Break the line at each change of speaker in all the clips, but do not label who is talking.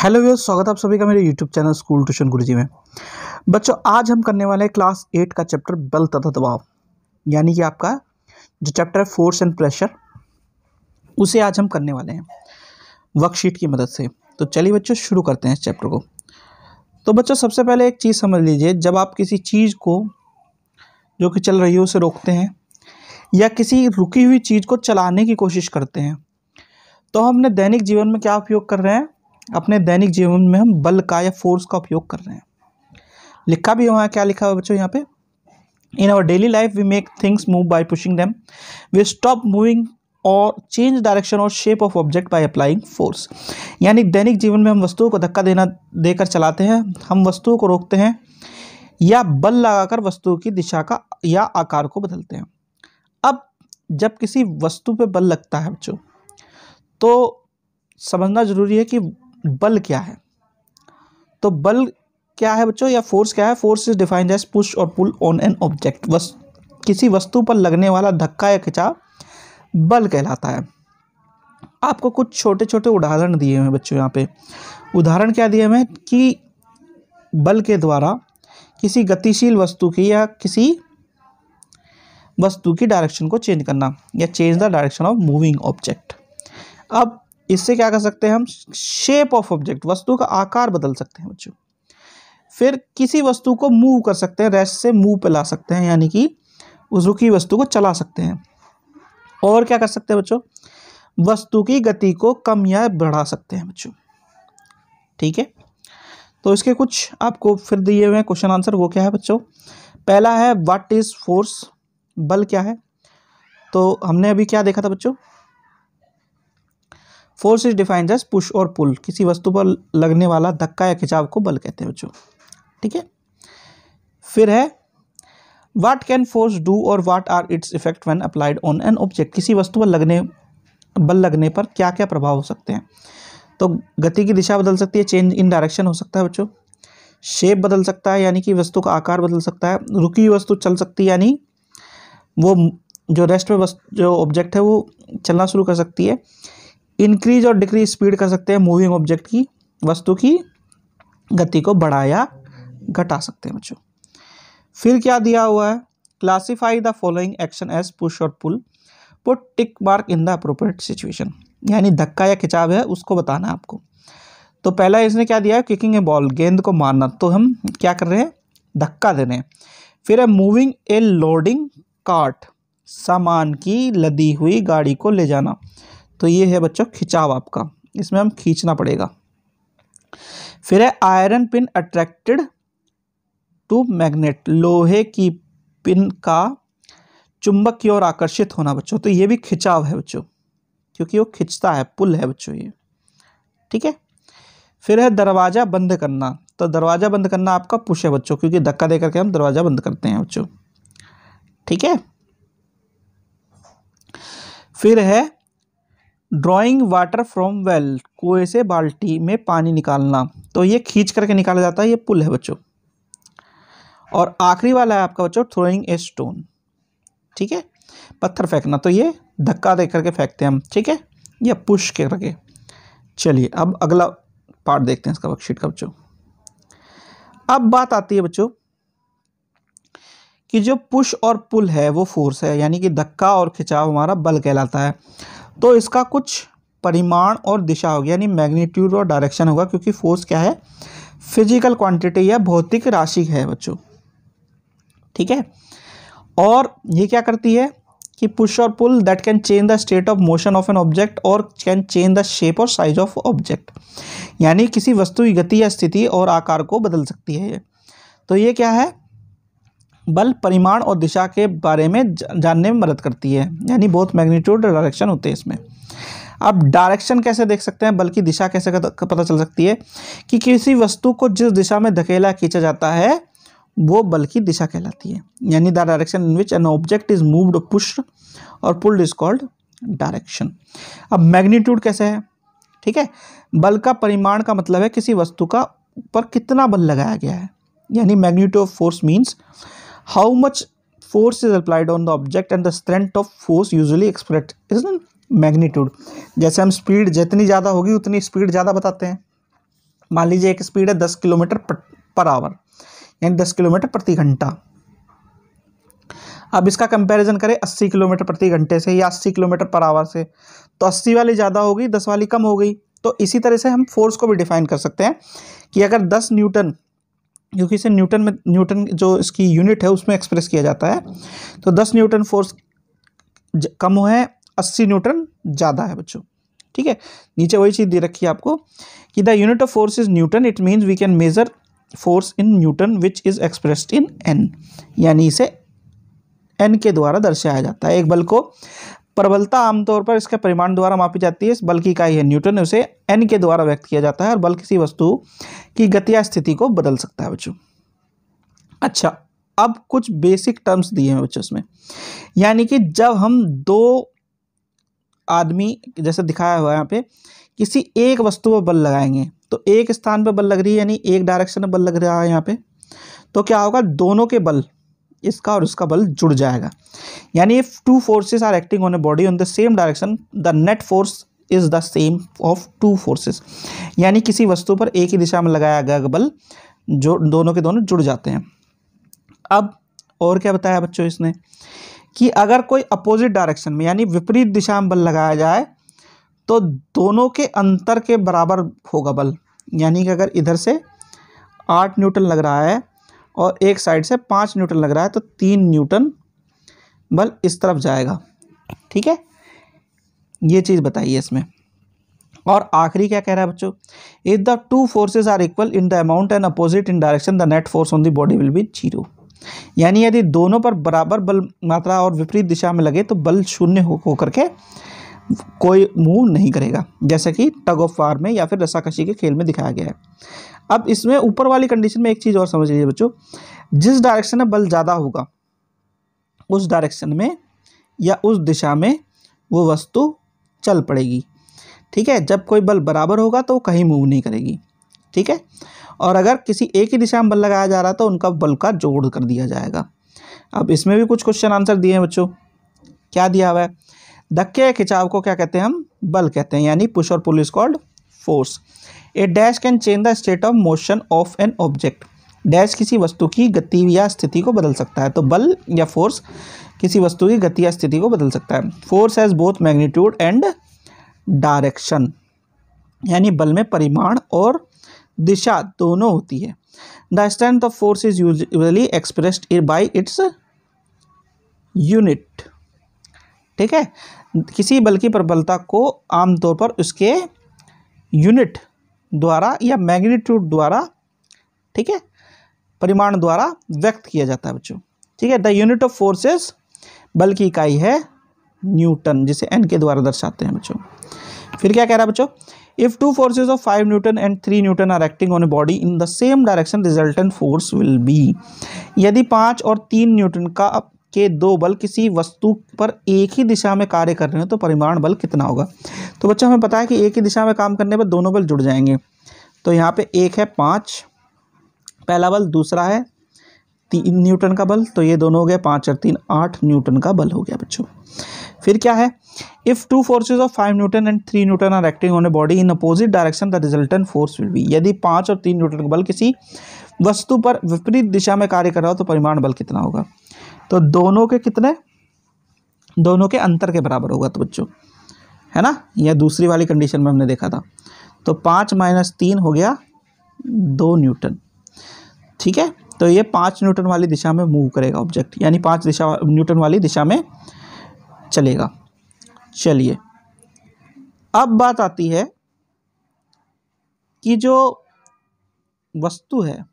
Hello व्यवर्स स्वागत आप सभी का मेरे YouTube channel school tuition Guruji में बच्चों आज हम करने वाले हैं क्लास एट का चैप्टर बल तथा दबाव यानी कि आपका जो चैप्टर है फोर्स एंड प्रेशर उसे आज हम करने वाले हैं वर्कशीट की मदद से तो चलिए बच्चों शुरू करते हैं इस चैप्टर को तो बच्चों सबसे पहले एक चीज़ समझ लीजिए जब आप किसी चीज़ को जो कि चल रही है उसे रोकते हैं या किसी रुकी हुई चीज़ को चलाने की कोशिश करते हैं तो हमने दैनिक जीवन में क्या उपयोग कर रहे हैं अपने दैनिक जीवन में हम बल का या फोर्स का उपयोग कर रहे हैं लिखा भी हुआ है क्या लिखा हुआ बच्चों यहाँ पे in our daily life we make things move by pushing them we stop moving और चेंज डायरेक्शन और shape of object by applying force यानी दैनिक जीवन में हम वस्तुओं को धक्का देना देकर चलाते हैं हम वस्तुओं को रोकते हैं या बल लगाकर वस्तुओं की दिशा का या आकार को बदलते हैं अब जब किसी वस्तु पर बल लगता है बच्चों तो समझना ज़रूरी है कि बल क्या है तो बल क्या है बच्चों या फोर्स क्या है force is defined as push और पुल ऑन एन ऑब्जेक्ट बस किसी वस्तु पर लगने वाला धक्का या खिंचाव बल कहलाता है आपको कुछ छोटे छोटे उदाहरण दिए हुए हैं बच्चों यहाँ पे उदाहरण क्या दिए हुए हैं कि बल के द्वारा किसी गतिशील वस्तु की या किसी वस्तु की डायरेक्शन को चेंज करना या change the direction of moving object अब इससे क्या कर सकते हैं हम शेप ऑफ ऑब्जेक्ट वस्तु का आकार बदल सकते हैं बच्चों फिर किसी वस्तु को मूव कर सकते हैं रेस्ट से मूव पे ला सकते हैं यानी कि उस रुकी वस्तु को चला सकते हैं और क्या कर सकते हैं बच्चों वस्तु की गति को कम या बढ़ा सकते हैं बच्चों ठीक है तो इसके कुछ आपको फिर दिए हुए हैं क्वेश्चन आंसर वो क्या है बच्चों पहला है वाट इज़ फोर्स बल क्या है तो हमने अभी क्या देखा था बच्चों force is defined just push और पुल किसी वस्तु पर लगने वाला धक्का या खिंचाव को बल कहते हैं बच्चों ठीक है फिर है वाट कैन फोर्स डू और what are its effect when applied on an object किसी वस्तु पर लगने बल लगने पर क्या क्या प्रभाव हो सकते हैं तो गति की दिशा बदल सकती है चेंज इन डायरेक्शन हो सकता है बच्चों शेप बदल सकता है यानी कि वस्तु का आकार बदल सकता है रुकी हुई वस्तु चल सकती है यानी वो जो रेस्ट में वस्तु जो ऑब्जेक्ट है वो चलना शुरू कर सकती है इंक्रीज और डिक्रीज स्पीड कर सकते हैं मूविंग ऑब्जेक्ट की वस्तु की गति को बढ़ाया घटा सकते हैं बच्चों फिर क्या दिया हुआ है classify the following action as push और pull put tick mark in the appropriate situation यानी धक्का या खिंचाव है उसको बताना है आपको तो पहला इसने क्या दिया है किकिंग ए बॉल गेंद को मारना तो हम क्या कर रहे हैं धक्का दे रहे हैं फिर है मूविंग ए लोडिंग कार्ट सामान की लदी हुई गाड़ी को ले जाना तो ये है बच्चों खिंचाव आपका इसमें हम खींचना पड़ेगा फिर है iron pin attracted to magnet लोहे की पिन का चुंबक की ओर आकर्षित होना बच्चों तो ये भी खिंचाव है बच्चों क्योंकि वो खिंचता है पुल है बच्चों ये ठीक है फिर है दरवाज़ा बंद करना तो दरवाज़ा बंद करना आपका पुश है बच्चों क्योंकि धक्का देकर के हम दरवाज़ा बंद करते हैं बच्चों ठीक है फिर है ड्राइंग वाटर फ्रॉम वेल कुएं से बाल्टी में पानी निकालना तो ये खींच करके निकाला जाता है ये पुल है बच्चों और आखिरी वाला है आपका बच्चों थ्रोइंग ए स्टोन ठीक है पत्थर फेंकना तो ये धक्का देकर करके फेंकते हैं हम ठीक है या पुश करके चलिए अब अगला पार्ट देखते हैं इसका वर्कशीट का बच्चों अब बात आती है बच्चों कि जो पुश और पुल है वो फोर्स है यानी कि धक्का और खिंचाव हमारा बल कहलाता है तो इसका कुछ परिमाण और दिशा होगी यानी मैग्नीट्यूड और डायरेक्शन होगा क्योंकि फोर्स क्या है फिजिकल क्वांटिटी या भौतिक राशि है बच्चों ठीक है और ये क्या करती है कि पुश और pull that can change the state of motion of an object और कैन चेंज द शेप और साइज ऑफ ऑब्जेक्ट यानी किसी वस्तु की गति या स्थिति और आकार को बदल सकती है ये तो ये क्या है बल परिमाण और दिशा के बारे में जानने में मदद करती है यानी बहुत मैग्नीट्यूड डायरेक्शन होते हैं इसमें अब डायरेक्शन कैसे देख सकते हैं बल्कि दिशा कैसे पता चल सकती है कि किसी वस्तु को जिस दिशा में धकेला खींचा जाता है वो बल की दिशा कहलाती है यानी the direction in which an object is moved push और पुल्ड इज कॉल्ड डायरेक्शन अब मैग्नीट्यूड कैसे है ठीक है बल का परिमाण का मतलब है किसी वस्तु का पर कितना बल लगाया गया है यानी magnitude of force means how much force is applied on the object and the strength of force usually expressed is magnitude जैसे हम स्पीड जितनी ज़्यादा होगी उतनी स्पीड ज़्यादा बताते हैं मान लीजिए एक स्पीड है दस किलोमीटर पर आवर यानी दस किलोमीटर प्रति घंटा अब इसका कंपैरिजन करें अस्सी किलोमीटर प्रति घंटे से या अस्सी किलोमीटर पर आवर से तो अस्सी वाली ज़्यादा होगी दस वाली कम हो गई तो इसी तरह से हम फोर्स को भी डिफाइन कर सकते हैं कि अगर दस न्यूटन क्योंकि इसे न्यूटन में न्यूटन जो इसकी यूनिट है उसमें एक्सप्रेस किया जाता है तो दस न्यूटन फोर्स कम है अस्सी न्यूटन ज़्यादा है बच्चों ठीक है नीचे वही चीज़ दे रखी है आपको कि the unit of force is newton it means we can measure force in newton which is expressed in N यानी इसे एन के द्वारा दर्शाया जाता है एक बल को प्रबलता आमतौर पर इसके परिमाण द्वारा मापी जाती है इस बल की इकाई है न्यूटन उसे एन के द्वारा व्यक्त किया जाता है और बल किसी वस्तु की गति या स्थिति को बदल सकता है बच्चों अच्छा अब कुछ बेसिक टर्म्स दिए हैं बच्चों इसमें यानी कि जब हम दो आदमी जैसे दिखाया हुआ है यहाँ पे किसी एक वस्तु पर बल लगाएंगे तो एक स्थान पर बल लग रही है यानी एक डायरेक्शन में बल लग रहा है यहाँ पे तो क्या होगा दोनों के बल इसका और उसका बल जुड़ जाएगा यानी if two forces are acting on a body on the same direction the net force is the same of two forces यानी किसी वस्तु पर एक ही दिशा में लगाया गया बल जो दोनों के दोनों जुड़ जाते हैं अब और क्या बताया बच्चों इसने कि अगर कोई अपोजिट डायरेक्शन में यानी विपरीत दिशा में बल लगाया जाए तो दोनों के अंतर के बराबर होगा बल यानी कि अगर इधर से आठ न्यूटन लग रहा है और एक साइड से पाँच न्यूटन लग रहा है तो तीन न्यूटन बल इस तरफ जाएगा ठीक है ये चीज़ बताइए इसमें और आखिरी क्या कह रहा है बच्चों if the two forces are equal in the amount and opposite in direction the net force on the body will be zero यानी यदि दोनों पर बराबर बल मात्रा और विपरीत दिशा में लगे तो बल शून्य होकर के कोई मूव नहीं करेगा जैसा कि टग ऑफ वार में या फिर रस्साकशी के खेल में दिखाया गया है अब इसमें ऊपर वाली कंडीशन में एक चीज़ और समझ लीजिए बच्चों जिस डायरेक्शन में बल ज़्यादा होगा उस डायरेक्शन में या उस दिशा में वो वस्तु चल पड़ेगी ठीक है जब कोई बल बराबर होगा तो वो कहीं मूव नहीं करेगी ठीक है और अगर किसी एक ही दिशा में बल लगाया जा रहा है तो उनका बल का जोड़ कर दिया जाएगा अब इसमें भी कुछ क्वेश्चन आंसर दिए हैं बच्चों क्या दिया हुआ है धक्के या खिंचाव को क्या कहते हैं हम बल कहते हैं यानी पुश और pull is called force a dash can change the state of motion of an object dash किसी वस्तु की गति या स्थिति को बदल सकता है तो बल या फोर्स किसी वस्तु की गति या स्थिति को बदल सकता है force has both magnitude and direction यानी बल में परिमाण और दिशा दोनों होती है the strength of force is usually expressed by its unit ठीक है किसी बल की प्रबलता को आमतौर पर उसके यूनिट द्वारा या मैग्नीट्यूड द्वारा ठीक है परिमाण द्वारा व्यक्त किया जाता है बच्चों ठीक है द यूनिट ऑफ फोर्सेस बल की इकाई है न्यूटन जिसे एन के द्वारा दर्शाते हैं बच्चों फिर क्या कह रहा है बच्चों if two forces of five newton and three newton are acting on a body in the same direction resultant force will be यदि पाँच और तीन न्यूटन का के दो बल किसी वस्तु पर एक ही दिशा में कार्य कर रहे हो तो परिमाण बल कितना होगा तो बच्चों हमें पता है कि एक ही दिशा में काम करने पर दोनों बल जुड़ जाएंगे तो यहाँ पे एक है पाँच पहला बल दूसरा है तीन न्यूटन का बल तो ये दोनों हो गया पाँच और तीन आठ न्यूटन का बल हो गया बच्चों फिर क्या है if two forces of five newton and three newton are acting on a body in opposite direction the resultant force will be यदि पाँच और तीन न्यूटन का बल किसी वस्तु पर विपरीत दिशा में कार्य कर रहा हो तो परिमाण बल कितना होगा तो दोनों के कितने दोनों के अंतर के बराबर होगा तो बच्चों है ना यह दूसरी वाली कंडीशन में हमने देखा था तो पाँच माइनस तीन हो गया दो न्यूटन ठीक है तो ये पाँच न्यूटन वाली दिशा में मूव करेगा ऑब्जेक्ट यानी पाँच दिशा न्यूटन वाली दिशा में चलेगा चलिए अब बात आती है कि जो वस्तु है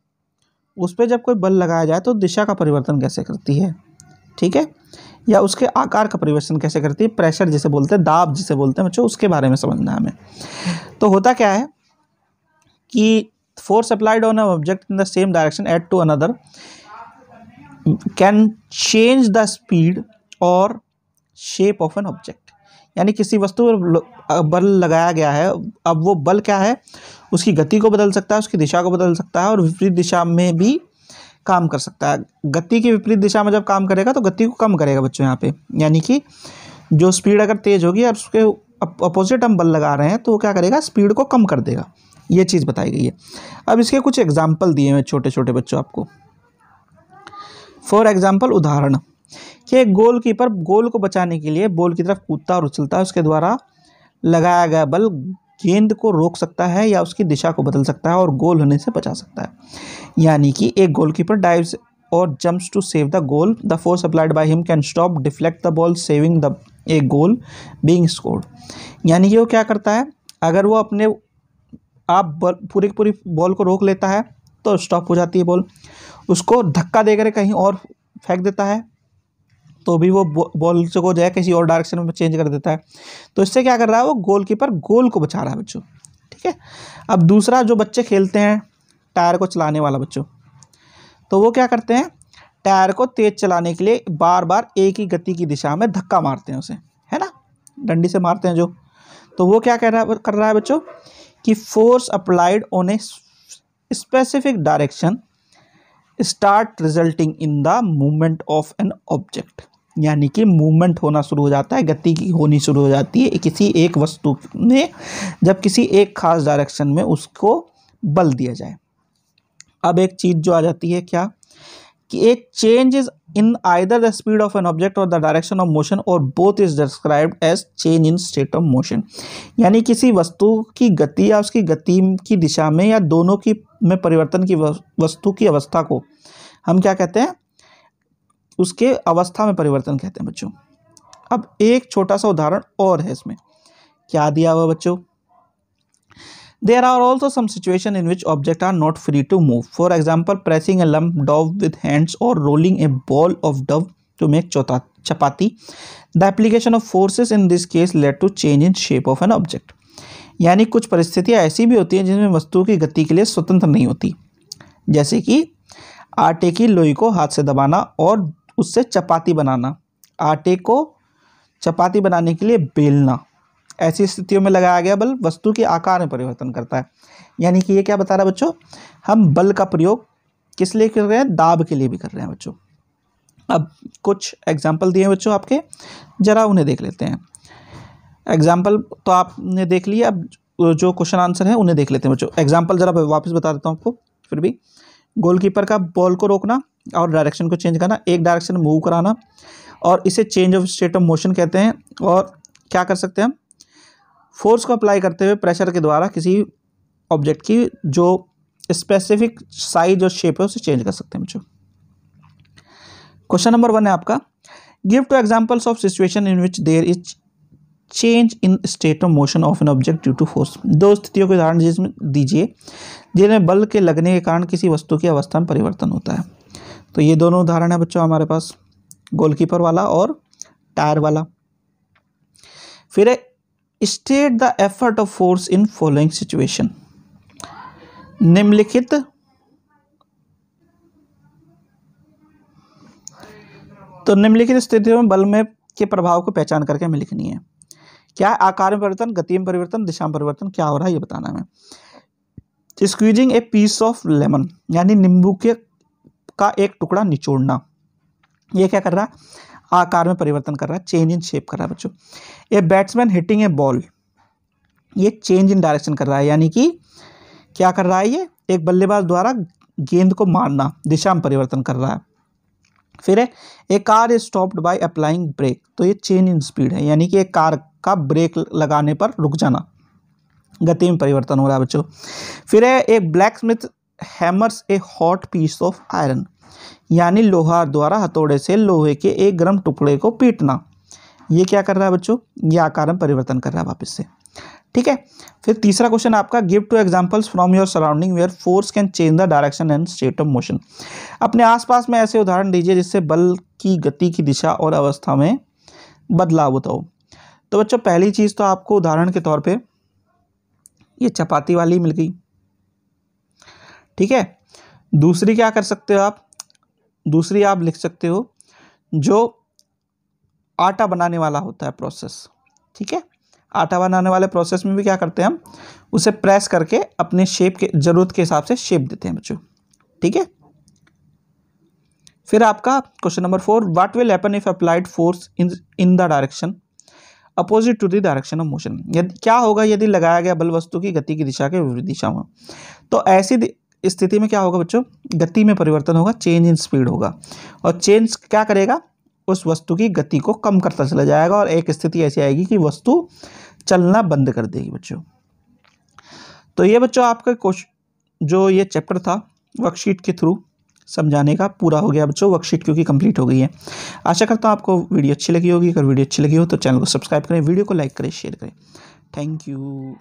उस पर जब कोई बल लगाया जाए तो दिशा का परिवर्तन कैसे करती है ठीक है या उसके आकार का परिवर्तन कैसे करती है प्रेशर जिसे बोलते हैं दाब जिसे बोलते हैं बच्चों उसके बारे में समझना है हमें तो होता क्या है कि force applied on an object in the same direction at to another can change the speed or shape of an object यानी किसी वस्तु पर बल लगाया गया है अब वो बल क्या है उसकी गति को बदल सकता है उसकी दिशा को बदल सकता है और विपरीत दिशा में भी काम कर सकता है गति की विपरीत दिशा में जब काम करेगा तो गति को कम करेगा बच्चों यहाँ पे यानी कि जो स्पीड अगर तेज़ होगी और उसके अपोजिट हम बल लगा रहे हैं तो वो क्या करेगा स्पीड को कम कर देगा ये चीज़ बताई गई है अब इसके कुछ एग्जाम्पल दिए हुए छोटे छोटे बच्चों आपको फॉर एग्जाम्पल उदाहरण कि एक गोल कीपर गोल को बचाने के लिए बॉल की तरफ कूदता और उछलता है उसके द्वारा लगाया गया बल गेंद को रोक सकता है या उसकी दिशा को बदल सकता है और गोल होने से बचा सकता है यानी कि एक गोलकीपर डाइव्स और jumps to save the goal the force applied by him can stop deflect the ball saving the a goal being scored यानी कि वो क्या करता है अगर वो अपने आप पूरी पूरी बॉल को रोक लेता है तो स्टॉप हो जाती है बॉल उसको धक्का देकर कहीं और फेंक देता है तो भी वो बॉल को जो है किसी और डायरेक्शन में चेंज कर देता है तो इससे क्या कर रहा है वो गोलकीपर गोल को बचा रहा है बच्चों ठीक है अब दूसरा जो बच्चे खेलते हैं टायर को चलाने वाला बच्चों तो वो क्या करते हैं टायर को तेज चलाने के लिए बार बार एक ही गति की दिशा में धक्का मारते हैं उसे है ना डंडी से मारते हैं जो तो वो क्या कर रहा कर रहा है बच्चों कि force applied on a specific direction start resulting in the movement of an object यानी कि मूवमेंट होना शुरू हो जाता है गति की होनी शुरू हो जाती है किसी एक वस्तु में जब किसी एक खास डायरेक्शन में उसको बल दिया जाए अब एक चीज़ जो आ जाती है क्या कि a change is in either the speed of an object और द डायरेक्शन ऑफ मोशन और both is described as change in state of motion यानी किसी वस्तु की गति या उसकी गति की दिशा में या दोनों की में परिवर्तन की वस्तु की अवस्था को हम क्या कहते हैं उसके अवस्था में परिवर्तन कहते हैं बच्चों अब एक छोटा सा उदाहरण और है इसमें क्या दिया हुआ बच्चों There are also some situations in which objects are not free to move. For example, pressing a lump dove with hands or rolling a ball of dove to make chota, chapati. The application of forces in this case led to change in shape of an object. यानी कुछ परिस्थितियाँ ऐसी भी होती हैं जिनमें वस्तु की गति के लिए स्वतंत्र नहीं होती जैसे कि आटे की लोई को हाथ से दबाना और उससे चपाती बनाना आटे को चपाती बनाने के लिए बेलना ऐसी स्थितियों में लगाया गया बल वस्तु के आकार में परिवर्तन करता है यानी कि ये क्या बता रहा है बच्चों हम बल का प्रयोग किस लिए कर रहे हैं दाब के लिए भी कर रहे हैं बच्चों अब कुछ एग्जाम्पल दिए हैं बच्चों आपके ज़रा उन्हें देख लेते हैं एग्जाम्पल तो आपने देख लिया अब जो क्वेश्चन आंसर है उन्हें देख लेते हैं बच्चों एग्जाम्पल ज़रा वापस बता देता हूँ आपको फिर भी गोलकीपर का बॉल को रोकना और डायरेक्शन को चेंज करना एक डायरेक्शन मूव कराना और इसे change of state of motion कहते हैं और क्या कर सकते हैं हम फोर्स को अप्लाई करते हुए प्रेशर के द्वारा किसी ऑब्जेक्ट की जो स्पेसिफिक साइज और शेप है उसे चेंज कर सकते हैं बच्चों क्वेश्चन नंबर वन है आपका give two examples of situation in which there is change in state of motion of an object due to force दो स्थितियों के उदाहरण जिसमें दीजिए जिनमें बल के लगने के कारण किसी वस्तु की अवस्था में परिवर्तन होता है तो ये दोनों उदाहरण है बच्चों हमारे पास गोलकीपर वाला और टायर वाला फिर है state the effort of force in following situation निम्नलिखित तो निम्नलिखित स्थितियों में बल में के प्रभाव को पहचान करके हमें लिखनी है क्या आकार में परिवर्तन गति में परिवर्तन दिशा में परिवर्तन क्या हो रहा है ये बताना है squeezing a piece of lemon यानी नींबू के का एक टुकड़ा निचोड़ना ये क्या कर रहा है आकार में परिवर्तन कर रहा है चेंज इन शेप कर रहा है बच्चों a batsman hitting a ball ये चेंज इन डायरेक्शन कर रहा है यानी कि क्या कर रहा है ये एक बल्लेबाज द्वारा गेंद को मारना दिशा में परिवर्तन कर रहा है फिर है a car is stopped by applying brake तो ये चेंज इन स्पीड है यानी कि एक कार का ब्रेक लगाने पर रुक जाना गति में परिवर्तन हो रहा है बच्चों फिर है एक blacksmith hammers a hot piece of iron यानी लोहार द्वारा हथौड़े से लोहे के एक गर्म टुकड़े को पीटना ये क्या कर रहा है बच्चों ये आकार परिवर्तन कर रहा है वापस से ठीक है फिर तीसरा क्वेश्चन आपका give two examples from your surrounding where force can change the direction and state of motion अपने आसपास में ऐसे उदाहरण दीजिए जिससे बल की गति की दिशा और अवस्था में बदलाव होता हो तो बच्चों पहली चीज़ तो आपको उदाहरण के तौर पर ये चपाती वाली मिल गई ठीक है दूसरी क्या कर सकते हो आप दूसरी आप लिख सकते हो जो आटा बनाने वाला होता है प्रोसेस ठीक है आटा बनाने वाले प्रोसेस में भी क्या करते हैं हम उसे प्रेस करके अपने शेप के ज़रूरत के हिसाब से शेप देते हैं बच्चों ठीक है फिर आपका question number four what will happen if applied force in in the direction opposite to the direction of motion यदि क्या होगा यदि लगाया गया बल वस्तु की गति की दिशा के विपरीत दिशा में तो ऐसी स्थिति में क्या होगा बच्चों गति में परिवर्तन होगा चेंज इन स्पीड होगा और चेंज क्या करेगा उस वस्तु की गति को कम करता चला जाएगा और एक स्थिति ऐसी आएगी कि वस्तु चलना बंद कर देगी बच्चों तो ये बच्चों आपका कोश जो ये चैप्टर था वर्कशीट के थ्रू समझाने का पूरा हो गया बच्चों वर्कशीट क्योंकि कंप्लीट हो गई है आशा करता हूँ आपको वीडियो अच्छी लगी होगी अगर वीडियो अच्छी लगी हो तो चैनल को सब्सक्राइब करें वीडियो को लाइक करें शेयर करें थैंक यू